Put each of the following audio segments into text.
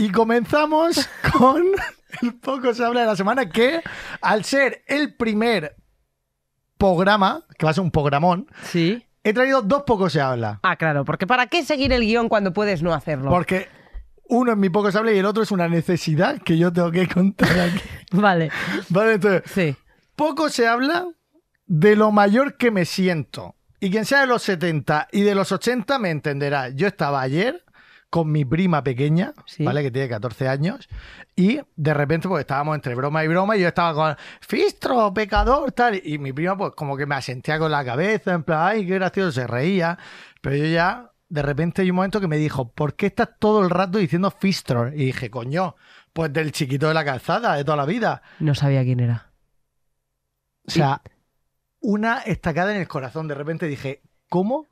Y comenzamos con el poco se habla de la semana, que al ser el primer programa, que va a ser un programón, sí. he traído dos Poco se habla. Ah, claro, porque ¿para qué seguir el guión cuando puedes no hacerlo? Porque uno es mi poco se habla y el otro es una necesidad que yo tengo que contar aquí. vale. Vale, entonces. Sí. Poco se habla de lo mayor que me siento. Y quien sea de los 70 y de los 80 me entenderá. Yo estaba ayer con mi prima pequeña, ¿vale? Que tiene 14 años. Y de repente, pues estábamos entre broma y broma, y yo estaba con Fistro, pecador, tal. Y mi prima, pues como que me asentía con la cabeza, en plan, ay, qué gracioso, se reía. Pero yo ya, de repente, hay un momento que me dijo, ¿por qué estás todo el rato diciendo Fistro? Y dije, coño, pues del chiquito de la calzada, de toda la vida. No sabía quién era. O sea, una estacada en el corazón. De repente dije, ¿Cómo?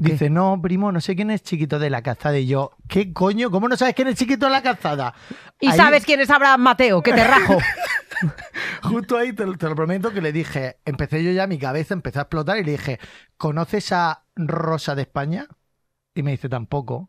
Dice, no, primo, no sé quién es Chiquito de la Cazada. Y yo, ¿qué coño? ¿Cómo no sabes quién es Chiquito de la Cazada? Y sabes quién es Abraham Mateo, que te rajo. Justo ahí, te, lo prometo, que le dije, empecé yo ya, mi cabeza empecé a explotar y le dije, ¿conoces a Rosa de España? Y me dice, tampoco.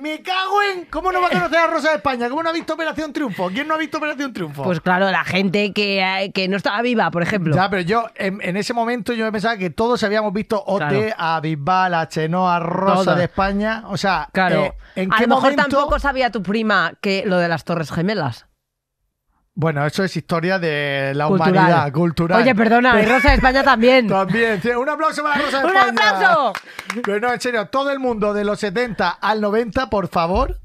Me cago en. ¿Cómo no va a eh. conocer a Rosa de España? ¿Cómo no ha visto Operación Triunfo? ¿Quién no ha visto Operación Triunfo? Pues claro, la gente que, eh, no estaba viva, por ejemplo. Ya, pero yo en, ese momento yo pensaba que todos habíamos visto OT, a Bisbal, a Chenoa, Rosa de España. O sea, claro. Eh, a lo mejor tampoco sabía tu prima que lo de las Torres Gemelas. Bueno, eso es historia de la humanidad cultural. Oye, perdona, y Rosa de España también. también. un aplauso para Rosa de España. ¡Un aplauso! Pero no, en serio, todo el mundo de los 70 al 90, por favor,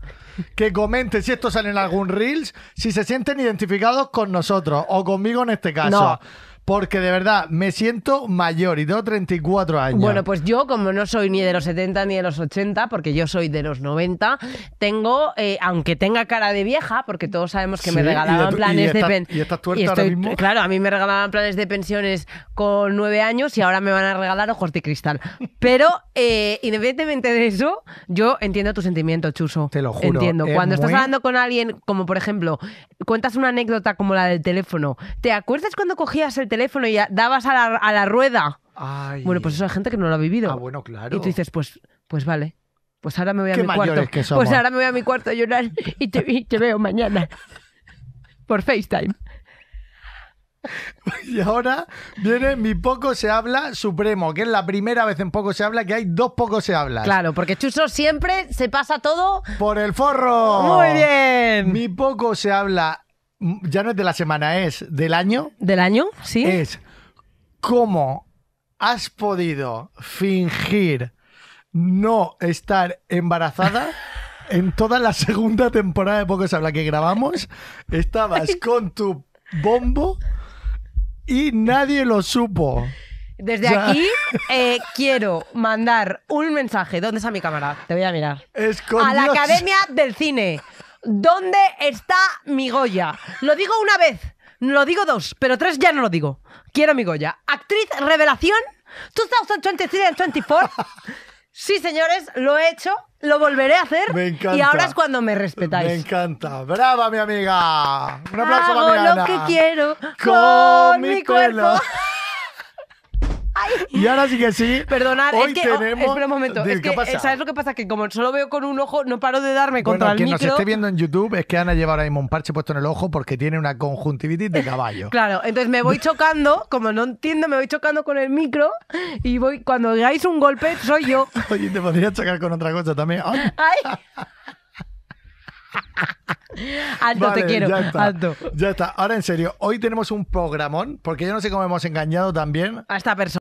que comenten si esto sale en algún Reels, si se sienten identificados con nosotros o conmigo en este caso. No porque de verdad me siento mayor y tengo 34 años. Bueno, pues yo como no soy ni de los 70 ni de los 80, porque yo soy de los 90, tengo, eh, aunque tenga cara de vieja, porque todos sabemos que me regalaban planes de pensiones. ¿Y estás tuerta mismo? Claro, a mí me regalaban planes de pensiones con 9 años y ahora me van a regalar ojos de cristal. Pero eh, independientemente de eso, yo entiendo tu sentimiento, Chuso. Te lo juro. Entiendo. Cuando estás hablando con alguien, como por ejemplo cuentas una anécdota como la del teléfono. ¿Te acuerdas cuando cogías el teléfono y dabas a la, a la rueda? Bueno, pues eso hay gente que no lo ha vivido. Ah, bueno, claro. Y tú dices, pues, pues vale. Pues ahora me voy a mi cuarto. Pues ahora me voy a mi cuarto a llorar y te veo mañana. Por FaceTime. Y ahora viene mi poco se habla supremo, que es la primera vez en poco se habla que hay dos poco se habla. Claro, porque Chuso siempre se pasa todo por el forro. Muy bien. Mi poco se habla mm, ya no es de la semana, es del año. Del año, sí. Es cómo has podido fingir no estar embarazada. en toda la segunda temporada de Poco se habla que grabamos, estabas con tu bombo y nadie lo supo. Desde aquí eh, quiero mandar un mensaje. ¿Dónde está mi cámara? Te voy a mirar. A la Academia del Cine. ¿Dónde está mi Goya? Lo digo una vez, lo digo dos, pero tres ya no lo digo. Quiero mi Goya. Actriz revelación 2023 en 24. Sí, señores, lo he hecho, lo volveré a hacer. Y ahora es cuando me respetáis. Me encanta. ¡Brava, mi amiga! Un aplauso para mi lo que quiero con, mi cuerpo. y ahora sí que sí. Perdonad, hoy es que, oh, tenemos... espera un momento. Es que, ¿Sabes lo que pasa? Que como solo veo con un ojo, no paro de darme contra el quien Quien nos esté viendo en YouTube es que Ana lleva ahora mismo un parche puesto en el ojo porque tiene una conjuntivitis de caballo. claro, entonces me voy chocando, como no entiendo, me voy chocando con el micro y voy cuando digáis un golpe, soy yo. Oye, te podría chocar con otra cosa también. ¡Ay! alto, te quiero. alto. Ya está. Ahora en serio, hoy tenemos un programón, porque yo no sé cómo hemos engañado también. A esta persona.